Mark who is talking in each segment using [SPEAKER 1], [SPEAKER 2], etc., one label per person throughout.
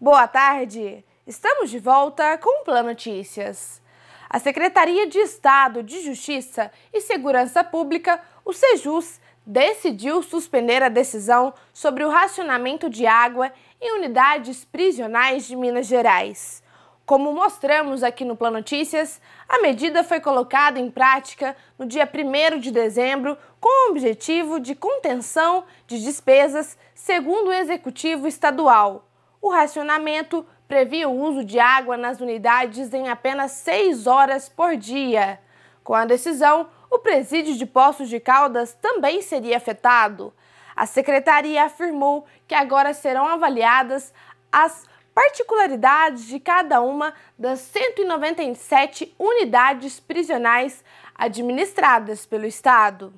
[SPEAKER 1] Boa tarde! Estamos de volta com o Plan Notícias. A Secretaria de Estado de Justiça e Segurança Pública, o SEJUS, decidiu suspender a decisão sobre o racionamento de água em unidades prisionais de Minas Gerais. Como mostramos aqui no Plan Notícias, a medida foi colocada em prática no dia 1 de dezembro com o objetivo de contenção de despesas, segundo o Executivo Estadual. O racionamento previa o uso de água nas unidades em apenas 6 horas por dia. Com a decisão, o presídio de Poços de Caldas também seria afetado. A secretaria afirmou que agora serão avaliadas as particularidades de cada uma das 197 unidades prisionais administradas pelo Estado.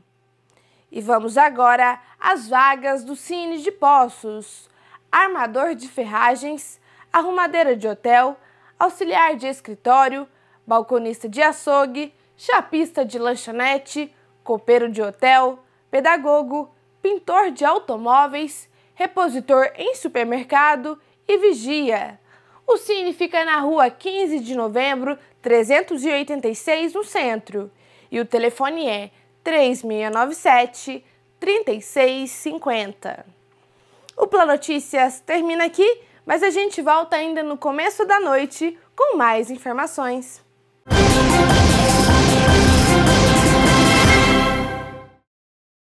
[SPEAKER 1] E vamos agora às vagas do Cine de Poços armador de ferragens, arrumadeira de hotel, auxiliar de escritório, balconista de açougue, chapista de lanchonete, copeiro de hotel, pedagogo, pintor de automóveis, repositor em supermercado e vigia. O Cine fica na rua 15 de novembro, 386, no centro. E o telefone é 3697 3650. O Plano Notícias termina aqui, mas a gente volta ainda no começo da noite com mais informações.